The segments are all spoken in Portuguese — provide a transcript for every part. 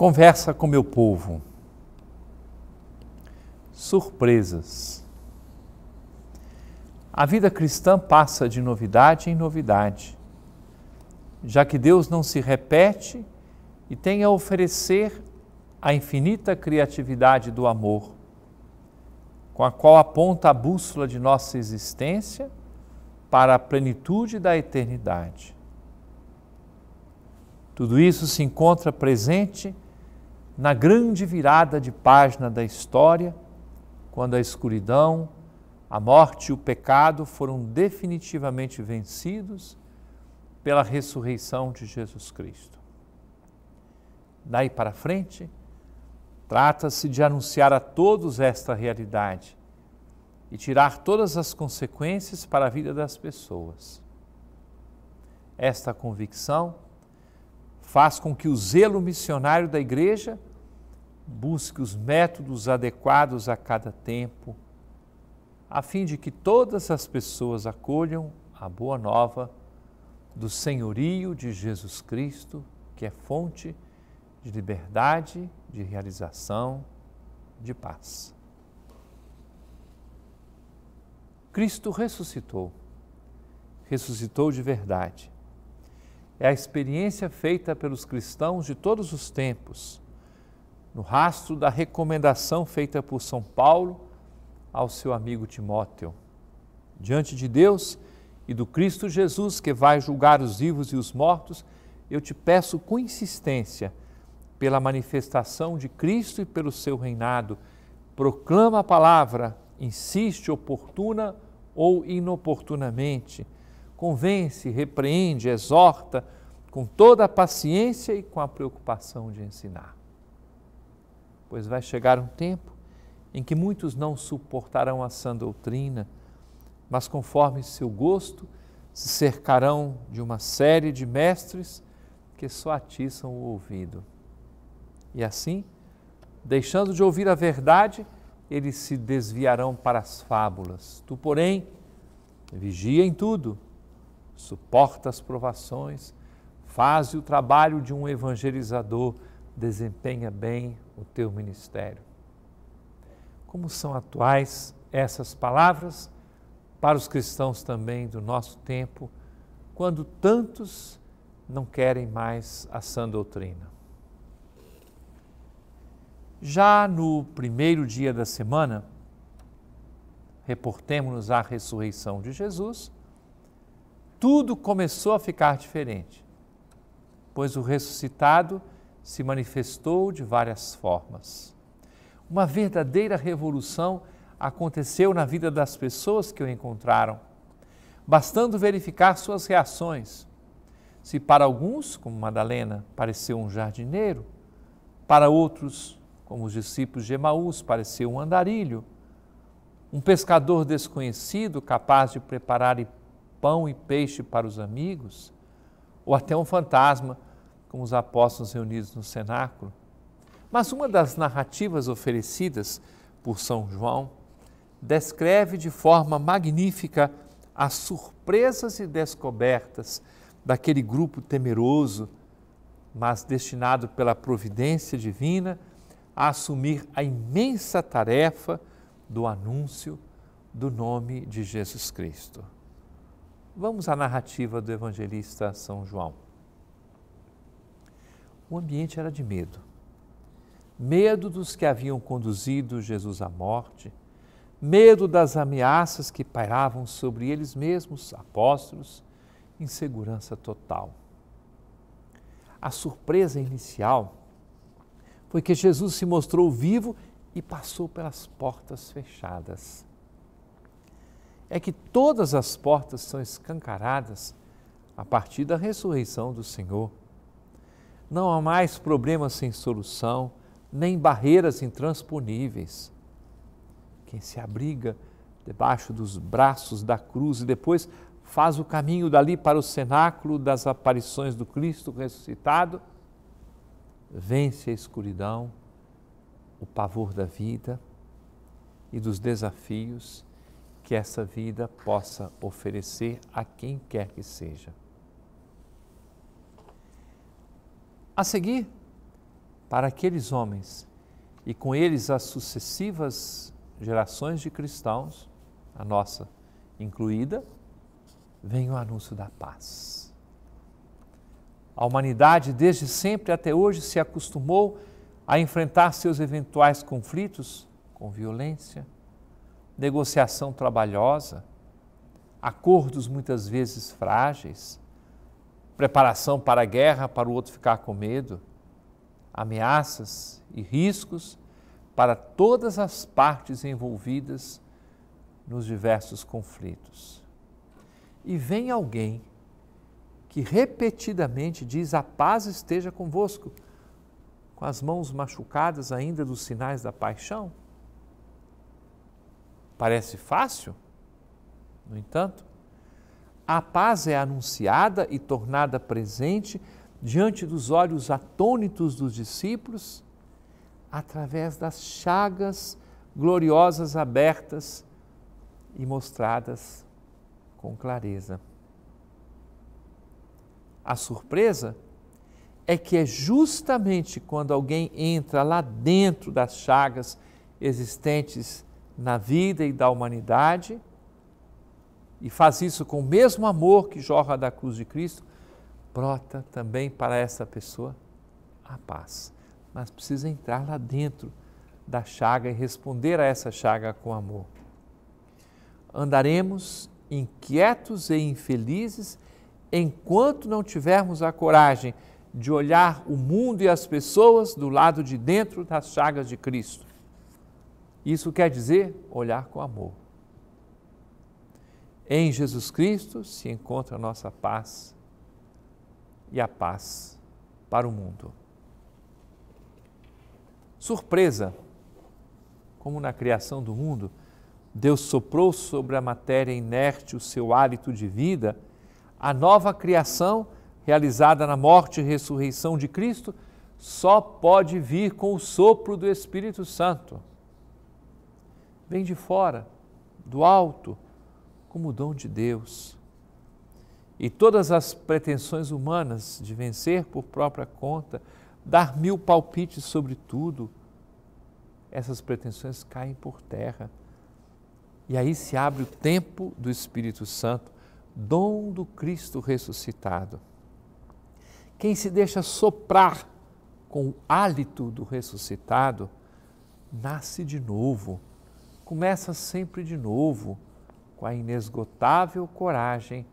Conversa com meu povo. Surpresas. A vida cristã passa de novidade em novidade, já que Deus não se repete e tem a oferecer a infinita criatividade do amor, com a qual aponta a bússola de nossa existência para a plenitude da eternidade. Tudo isso se encontra presente na grande virada de página da história, quando a escuridão, a morte e o pecado foram definitivamente vencidos pela ressurreição de Jesus Cristo. Daí para frente, trata-se de anunciar a todos esta realidade e tirar todas as consequências para a vida das pessoas. Esta convicção faz com que o zelo missionário da igreja busque os métodos adequados a cada tempo, a fim de que todas as pessoas acolham a boa nova do senhorio de Jesus Cristo, que é fonte de liberdade, de realização, de paz. Cristo ressuscitou, ressuscitou de verdade. É a experiência feita pelos cristãos de todos os tempos no rastro da recomendação feita por São Paulo ao seu amigo Timóteo. Diante de Deus e do Cristo Jesus, que vai julgar os vivos e os mortos, eu te peço com insistência, pela manifestação de Cristo e pelo seu reinado, proclama a palavra, insiste oportuna ou inoportunamente, convence, repreende, exorta, com toda a paciência e com a preocupação de ensinar pois vai chegar um tempo em que muitos não suportarão a sã doutrina, mas conforme seu gosto se cercarão de uma série de mestres que só atiçam o ouvido. E assim, deixando de ouvir a verdade, eles se desviarão para as fábulas. Tu, porém, vigia em tudo, suporta as provações, faz o trabalho de um evangelizador, desempenha bem o teu ministério. Como são atuais essas palavras para os cristãos também do nosso tempo, quando tantos não querem mais a sã doutrina. Já no primeiro dia da semana, reportemos-nos à ressurreição de Jesus, tudo começou a ficar diferente, pois o ressuscitado se manifestou de várias formas. Uma verdadeira revolução aconteceu na vida das pessoas que o encontraram, bastando verificar suas reações. Se para alguns, como Madalena, pareceu um jardineiro, para outros, como os discípulos de Emaús, pareceu um andarilho, um pescador desconhecido capaz de preparar pão e peixe para os amigos, ou até um fantasma com os apóstolos reunidos no cenáculo. Mas uma das narrativas oferecidas por São João descreve de forma magnífica as surpresas e descobertas daquele grupo temeroso, mas destinado pela providência divina a assumir a imensa tarefa do anúncio do nome de Jesus Cristo. Vamos à narrativa do evangelista São João. O ambiente era de medo. Medo dos que haviam conduzido Jesus à morte, medo das ameaças que pairavam sobre eles mesmos, apóstolos, insegurança total. A surpresa inicial foi que Jesus se mostrou vivo e passou pelas portas fechadas. É que todas as portas são escancaradas a partir da ressurreição do Senhor. Não há mais problemas sem solução, nem barreiras intransponíveis. Quem se abriga debaixo dos braços da cruz e depois faz o caminho dali para o cenáculo das aparições do Cristo ressuscitado, vence a escuridão, o pavor da vida e dos desafios que essa vida possa oferecer a quem quer que seja. A seguir, para aqueles homens e com eles as sucessivas gerações de cristãos, a nossa incluída, vem o anúncio da paz. A humanidade, desde sempre até hoje, se acostumou a enfrentar seus eventuais conflitos com violência, negociação trabalhosa, acordos muitas vezes frágeis, preparação para a guerra, para o outro ficar com medo, ameaças e riscos para todas as partes envolvidas nos diversos conflitos. E vem alguém que repetidamente diz: A paz esteja convosco, com as mãos machucadas ainda dos sinais da paixão. Parece fácil? No entanto, a paz é anunciada e tornada presente diante dos olhos atônitos dos discípulos, através das chagas gloriosas abertas e mostradas com clareza. A surpresa é que é justamente quando alguém entra lá dentro das chagas existentes na vida e da humanidade e faz isso com o mesmo amor que jorra da cruz de Cristo, brota também para essa pessoa a paz. Mas precisa entrar lá dentro da chaga e responder a essa chaga com amor. Andaremos inquietos e infelizes enquanto não tivermos a coragem de olhar o mundo e as pessoas do lado de dentro das chagas de Cristo. Isso quer dizer olhar com amor. Em Jesus Cristo se encontra a nossa paz e a paz para o mundo. Surpresa! Como na criação do mundo, Deus soprou sobre a matéria inerte o seu hálito de vida, a nova criação, realizada na morte e ressurreição de Cristo, só pode vir com o sopro do Espírito Santo. Vem de fora, do alto, como dom de Deus. E todas as pretensões humanas de vencer por própria conta, dar mil palpites sobre tudo, essas pretensões caem por terra. E aí se abre o tempo do Espírito Santo, dom do Cristo ressuscitado. Quem se deixa soprar com o hálito do ressuscitado, nasce de novo, começa sempre de novo com a inesgotável coragem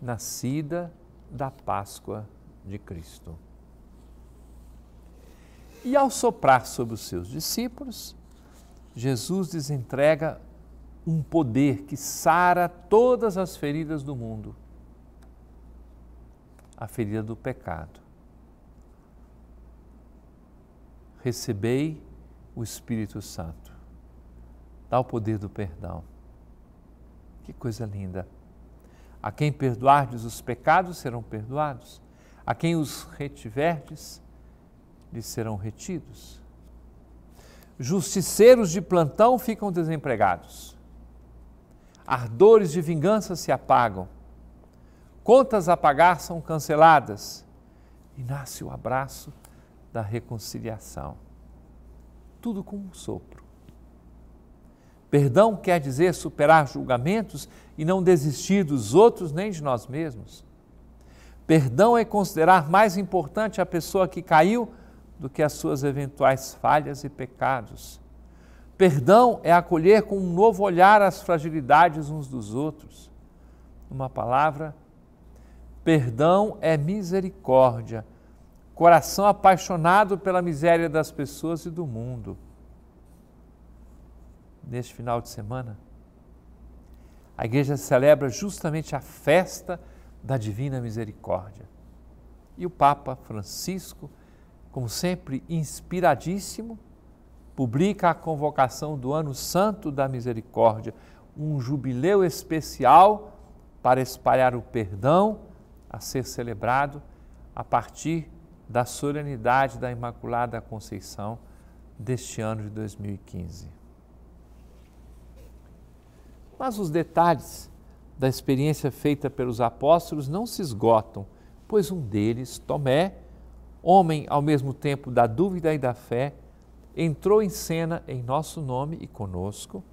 nascida da Páscoa de Cristo. E ao soprar sobre os seus discípulos, Jesus lhes entrega um poder que sara todas as feridas do mundo a ferida do pecado. Recebei o Espírito Santo, dá o poder do perdão. Que coisa linda! A quem perdoardes os pecados serão perdoados, a quem os retiverdes, lhes serão retidos. Justiceiros de plantão ficam desempregados, ardores de vingança se apagam, contas a pagar são canceladas e nasce o abraço da reconciliação. Tudo com um sopro. Perdão quer dizer superar julgamentos e não desistir dos outros nem de nós mesmos. Perdão é considerar mais importante a pessoa que caiu do que as suas eventuais falhas e pecados. Perdão é acolher com um novo olhar as fragilidades uns dos outros. Uma palavra, perdão é misericórdia, coração apaixonado pela miséria das pessoas e do mundo neste final de semana. A igreja celebra justamente a festa da Divina Misericórdia. E o Papa Francisco, como sempre inspiradíssimo, publica a convocação do Ano Santo da Misericórdia, um jubileu especial para espalhar o perdão a ser celebrado a partir da solenidade da Imaculada Conceição deste ano de 2015. Mas os detalhes da experiência feita pelos apóstolos não se esgotam, pois um deles, Tomé, homem ao mesmo tempo da dúvida e da fé, entrou em cena em nosso nome e conosco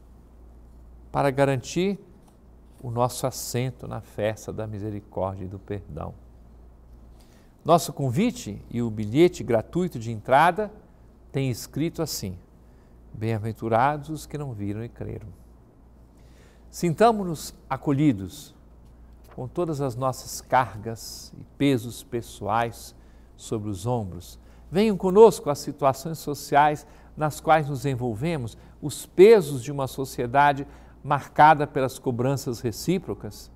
para garantir o nosso assento na festa da misericórdia e do perdão. Nosso convite e o bilhete gratuito de entrada tem escrito assim: Bem-aventurados os que não viram e creram. Sintamos-nos acolhidos com todas as nossas cargas e pesos pessoais sobre os ombros. Venham conosco as situações sociais nas quais nos envolvemos, os pesos de uma sociedade marcada pelas cobranças recíprocas,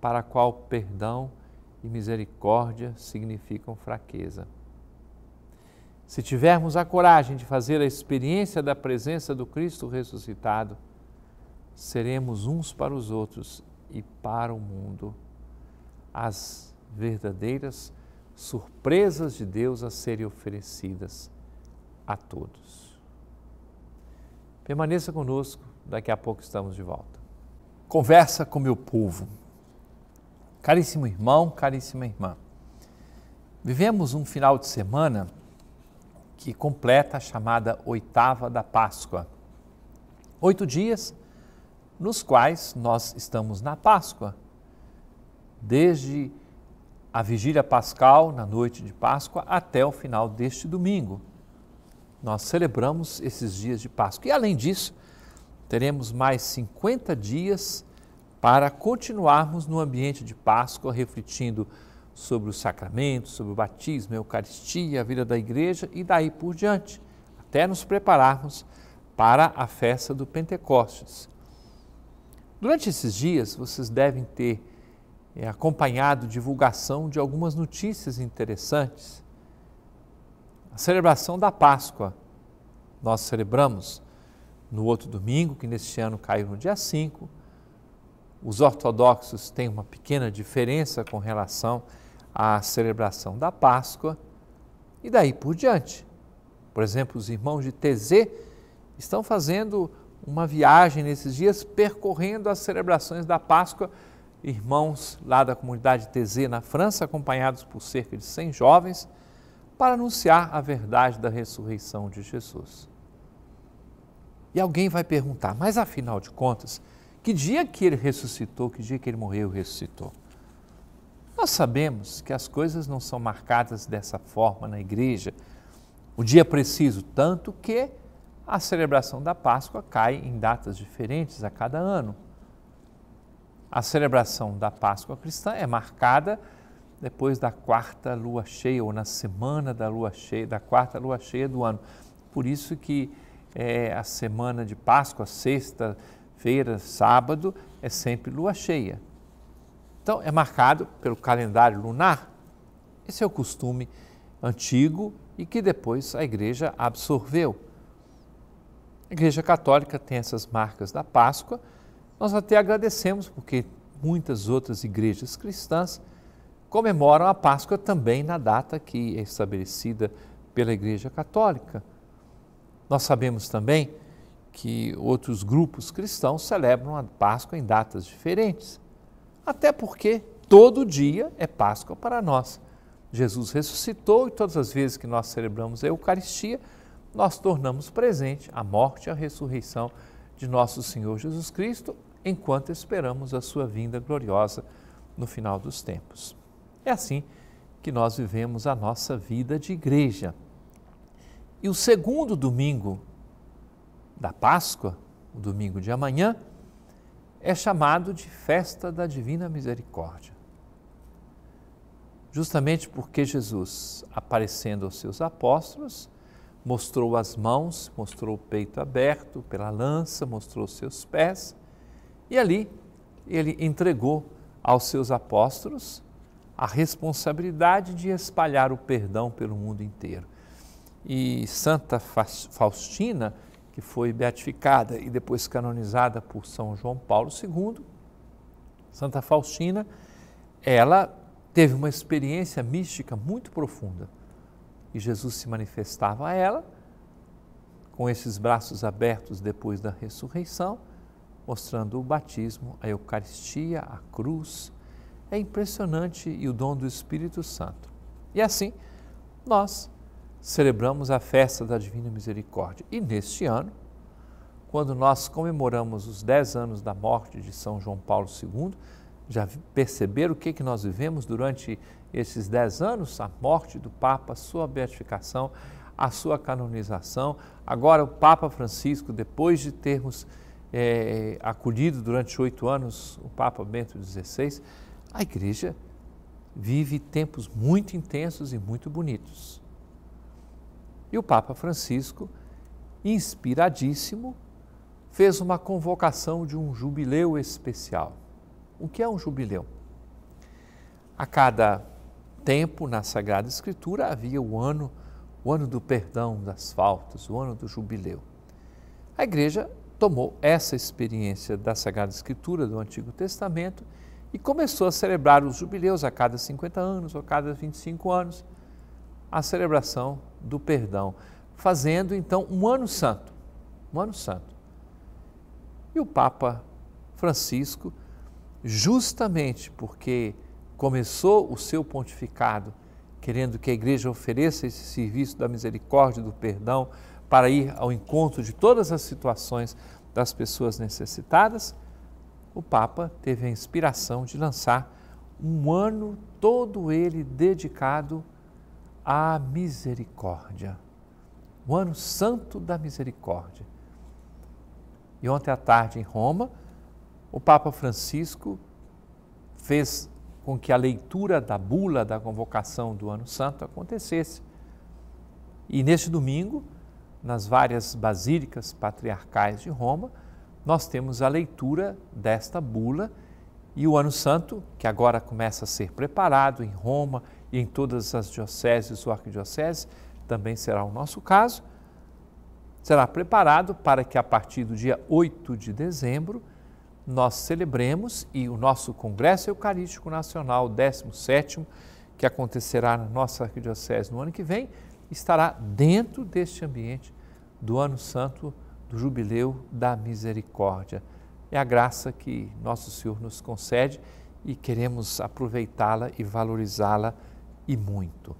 para a qual perdão e misericórdia significam fraqueza. Se tivermos a coragem de fazer a experiência da presença do Cristo ressuscitado, seremos uns para os outros e para o mundo as verdadeiras surpresas de Deus a serem oferecidas a todos. Permaneça conosco, daqui a pouco estamos de volta. Conversa com meu povo. Caríssimo irmão, caríssima irmã, vivemos um final de semana que completa a chamada oitava da Páscoa. Oito dias nos quais nós estamos na Páscoa. Desde a vigília pascal, na noite de Páscoa, até o final deste domingo. Nós celebramos esses dias de Páscoa. E além disso, teremos mais 50 dias para continuarmos no ambiente de Páscoa, refletindo sobre os sacramentos, sobre o batismo, a Eucaristia, a vida da igreja e daí por diante, até nos prepararmos para a festa do Pentecostes Durante esses dias, vocês devem ter eh, acompanhado divulgação de algumas notícias interessantes. A celebração da Páscoa, nós celebramos no outro domingo, que neste ano caiu no dia 5. Os ortodoxos têm uma pequena diferença com relação à celebração da Páscoa e daí por diante. Por exemplo, os irmãos de TZ estão fazendo uma viagem nesses dias percorrendo as celebrações da Páscoa. Irmãos lá da comunidade TZ na França, acompanhados por cerca de 100 jovens, para anunciar a verdade da ressurreição de Jesus. E alguém vai perguntar, mas afinal de contas, que dia que ele ressuscitou, que dia que ele morreu e ressuscitou? Nós sabemos que as coisas não são marcadas dessa forma na igreja. O dia é preciso, tanto que a celebração da Páscoa cai em datas diferentes a cada ano. A celebração da Páscoa cristã é marcada depois da quarta lua cheia ou na semana da lua cheia, da quarta lua cheia do ano. Por isso que é, a semana de Páscoa, sexta-feira, sábado, é sempre lua cheia. Então é marcado pelo calendário lunar. Esse é o costume antigo e que depois a igreja absorveu. Igreja Católica tem essas marcas da Páscoa. Nós até agradecemos porque muitas outras igrejas cristãs comemoram a Páscoa também na data que é estabelecida pela Igreja Católica. Nós sabemos também que outros grupos cristãos celebram a Páscoa em datas diferentes, até porque todo dia é Páscoa para nós. Jesus ressuscitou e todas as vezes que nós celebramos a Eucaristia, nós tornamos presente a morte e a ressurreição de nosso Senhor Jesus Cristo, enquanto esperamos a sua vinda gloriosa no final dos tempos. É assim que nós vivemos a nossa vida de igreja. E o segundo domingo da Páscoa, o domingo de amanhã, é chamado de festa da Divina Misericórdia. Justamente porque Jesus, aparecendo aos seus apóstolos, mostrou as mãos, mostrou o peito aberto pela lança, mostrou seus pés, e ali ele entregou aos seus apóstolos a responsabilidade de espalhar o perdão pelo mundo inteiro. E Santa Faustina, que foi beatificada e depois canonizada por São João Paulo II, Santa Faustina, ela teve uma experiência mística muito profunda. E Jesus se manifestava a ela com esses braços abertos depois da ressurreição, mostrando o batismo, a Eucaristia, a cruz. É impressionante e o dom do Espírito Santo. E assim, nós celebramos a festa da Divina Misericórdia. E neste ano, quando nós comemoramos os 10 anos da morte de São João Paulo II, já perceberam o que, que nós vivemos durante esses dez anos? A morte do Papa, sua beatificação, a sua canonização. Agora, o Papa Francisco, depois de termos é, acolhido durante oito anos o Papa Bento XVI, a igreja vive tempos muito intensos e muito bonitos. E o Papa Francisco, inspiradíssimo, fez uma convocação de um jubileu especial. O que é um jubileu? A cada tempo na Sagrada Escritura havia o ano, o ano do perdão das faltas, o ano do jubileu. A igreja tomou essa experiência da Sagrada Escritura do Antigo Testamento e começou a celebrar os jubileus a cada 50 anos ou a cada 25 anos, a celebração do perdão, fazendo então um ano santo, um ano santo. E o Papa Francisco justamente porque começou o seu pontificado querendo que a igreja ofereça esse serviço da misericórdia, do perdão, para ir ao encontro de todas as situações das pessoas necessitadas, o Papa teve a inspiração de lançar um ano todo ele dedicado à misericórdia, o ano santo da misericórdia. E ontem à tarde em Roma, o Papa Francisco fez com que a leitura da bula da convocação do Ano Santo acontecesse. E neste domingo, nas várias basílicas patriarcais de Roma, nós temos a leitura desta bula e o Ano Santo, que agora começa a ser preparado em Roma e em todas as dioceses ou arquidioceses, também será o nosso caso, será preparado para que a partir do dia 8 de dezembro nós celebremos e o nosso Congresso Eucarístico Nacional 17º, que acontecerá na nossa arquidiocese no ano que vem, estará dentro deste ambiente do Ano Santo do Jubileu da Misericórdia. É a graça que nosso Senhor nos concede e queremos aproveitá-la e valorizá-la e muito.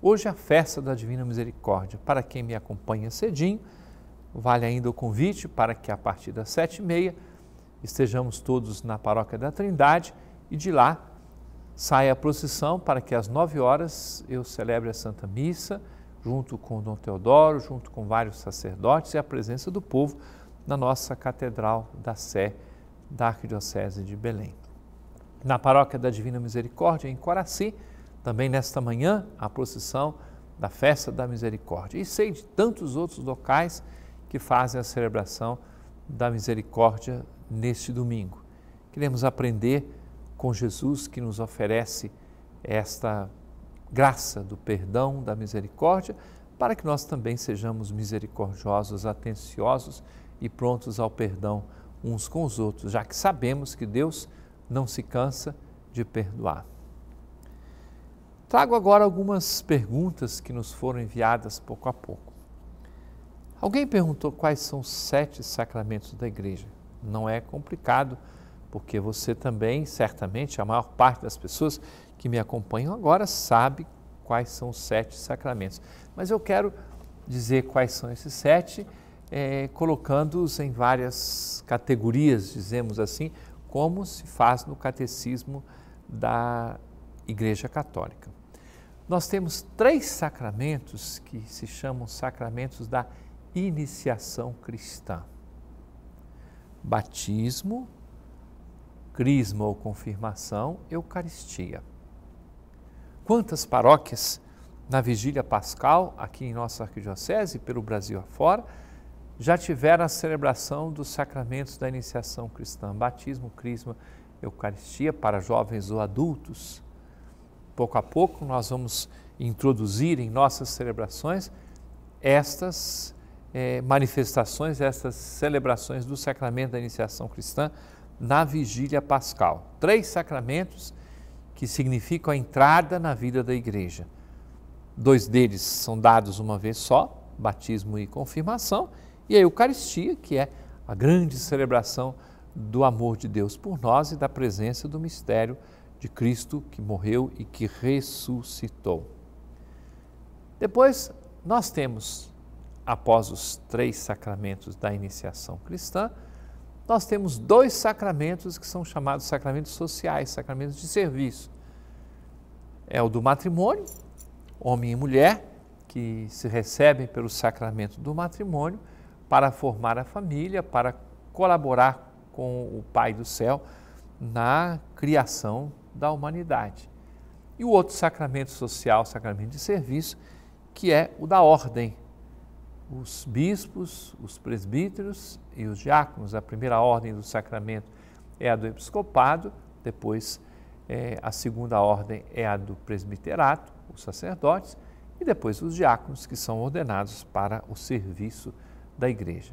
Hoje é a festa da Divina Misericórdia. Para quem me acompanha cedinho, vale ainda o convite para que a partir das sete e meia estejamos todos na paróquia da Trindade e de lá sai a procissão para que às nove horas eu celebre a Santa Missa, junto com Dom Teodoro, junto com vários sacerdotes e a presença do povo na nossa Catedral da Sé da Arquidiocese de Belém. Na paróquia da Divina Misericórdia, em Coraci, também nesta manhã, a procissão da Festa da Misericórdia. E sei de tantos outros locais que fazem a celebração da misericórdia neste domingo. Queremos aprender com Jesus que nos oferece esta graça do perdão, da misericórdia, para que nós também sejamos misericordiosos, atenciosos e prontos ao perdão uns com os outros, já que sabemos que Deus não se cansa de perdoar. Trago agora algumas perguntas que nos foram enviadas pouco a pouco. Alguém perguntou quais são os sete sacramentos da igreja não é complicado, porque você também, certamente, a maior parte das pessoas que me acompanham agora sabe quais são os sete sacramentos. Mas eu quero dizer quais são esses sete, é, colocando-os em várias categorias, dizemos assim, como se faz no catecismo da Igreja Católica. Nós temos três sacramentos que se chamam sacramentos da iniciação cristã batismo, crisma ou confirmação, eucaristia. Quantas paróquias na vigília pascal, aqui em nossa arquidiocese, pelo Brasil afora, já tiveram a celebração dos sacramentos da iniciação cristã, batismo, crisma, eucaristia para jovens ou adultos. Pouco a pouco nós vamos introduzir em nossas celebrações estas é, manifestações, essas celebrações do sacramento da iniciação cristã na vigília pascal. Três sacramentos que significam a entrada na vida da igreja. Dois deles são dados uma vez só, batismo e confirmação, e a Eucaristia, que é a grande celebração do amor de Deus por nós e da presença do mistério de Cristo que morreu e que ressuscitou. Depois, nós temos após os três sacramentos da iniciação cristã, nós temos dois sacramentos que são chamados sacramentos sociais, sacramentos de serviço. É o do matrimônio, homem e mulher, que se recebem pelo sacramento do matrimônio para formar a família, para colaborar com o Pai do céu na criação da humanidade. E o outro sacramento social, sacramento de serviço, que é o da ordem, os bispos, os presbíteros e os diáconos. A primeira ordem do sacramento é a do episcopado, depois é, a segunda ordem é a do presbiterato, os sacerdotes, e depois os diáconos, que são ordenados para o serviço da igreja.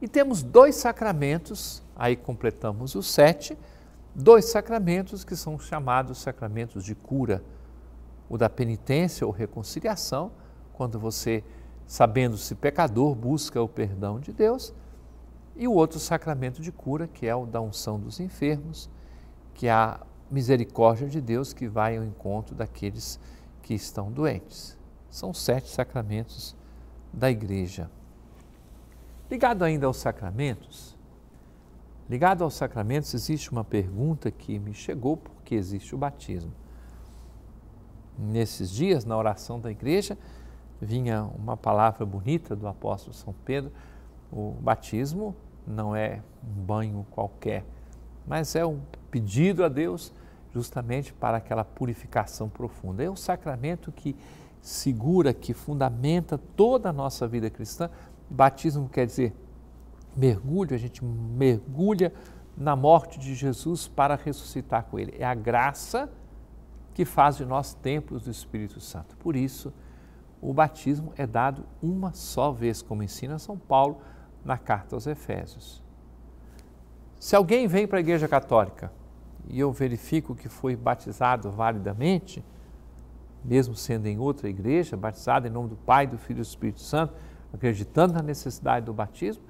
E temos dois sacramentos, aí completamos os sete, dois sacramentos que são chamados sacramentos de cura: o da penitência ou reconciliação, quando você sabendo-se pecador, busca o perdão de Deus, e o outro sacramento de cura, que é o da unção dos enfermos, que é a misericórdia de Deus que vai ao encontro daqueles que estão doentes. São sete sacramentos da igreja. Ligado ainda aos sacramentos, ligado aos sacramentos existe uma pergunta que me chegou porque existe o batismo. Nesses dias, na oração da igreja, vinha uma palavra bonita do apóstolo São Pedro: o batismo não é um banho qualquer, mas é um pedido a Deus justamente para aquela purificação profunda. É um sacramento que segura, que fundamenta toda a nossa vida cristã. Batismo quer dizer mergulho, a gente mergulha na morte de Jesus para ressuscitar com ele. É a graça que faz de nós templos do Espírito Santo. Por isso, o batismo é dado uma só vez, como ensina São Paulo na carta aos Efésios. Se alguém vem para a Igreja Católica e eu verifico que foi batizado validamente, mesmo sendo em outra igreja, batizado em nome do Pai, do Filho e do Espírito Santo, acreditando na necessidade do batismo,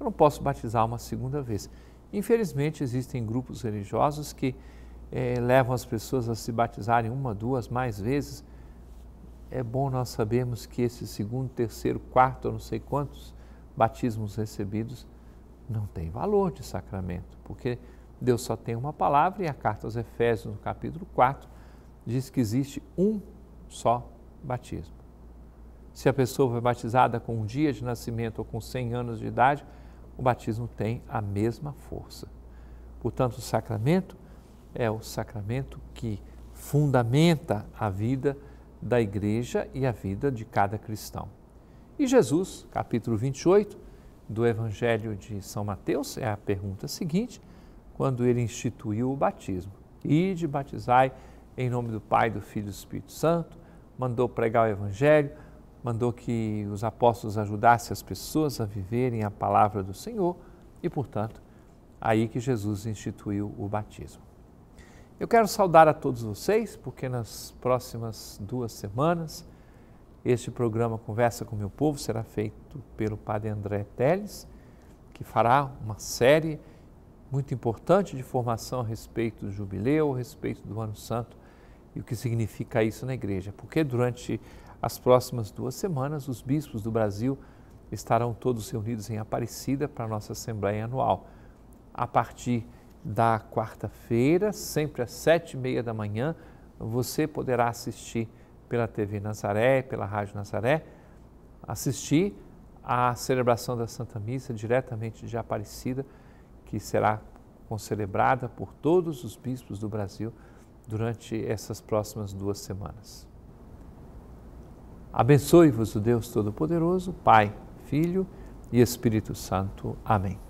eu não posso batizar uma segunda vez. Infelizmente, existem grupos religiosos que eh, levam as pessoas a se batizarem uma, duas, mais vezes é bom nós sabermos que esse segundo, terceiro, quarto, eu não sei quantos batismos recebidos não tem valor de sacramento, porque Deus só tem uma palavra e a carta aos Efésios, no capítulo 4, diz que existe um só batismo. Se a pessoa foi batizada com um dia de nascimento ou com 100 anos de idade, o batismo tem a mesma força. Portanto, o sacramento é o sacramento que fundamenta a vida da igreja e a vida de cada cristão. E Jesus, capítulo 28 do Evangelho de São Mateus, é a pergunta seguinte, quando ele instituiu o batismo. Ide, batizai em nome do Pai, do Filho e do Espírito Santo, mandou pregar o Evangelho, mandou que os apóstolos ajudassem as pessoas a viverem a palavra do Senhor e, portanto, aí que Jesus instituiu o batismo. Eu quero saudar a todos vocês, porque nas próximas duas semanas este programa Conversa com Meu Povo será feito pelo Padre André Teles, que fará uma série muito importante de formação a respeito do jubileu, a respeito do Ano Santo e o que significa isso na igreja, porque durante as próximas duas semanas os bispos do Brasil estarão todos reunidos em Aparecida para a nossa Assembleia Anual. A partir de da quarta-feira, sempre às sete e meia da manhã, você poderá assistir pela TV Nazaré, pela Rádio Nazaré, assistir à celebração da Santa Missa diretamente de Aparecida, que será celebrada por todos os bispos do Brasil durante essas próximas duas semanas. Abençoe-vos o Deus Todo-Poderoso, Pai, Filho e Espírito Santo. Amém.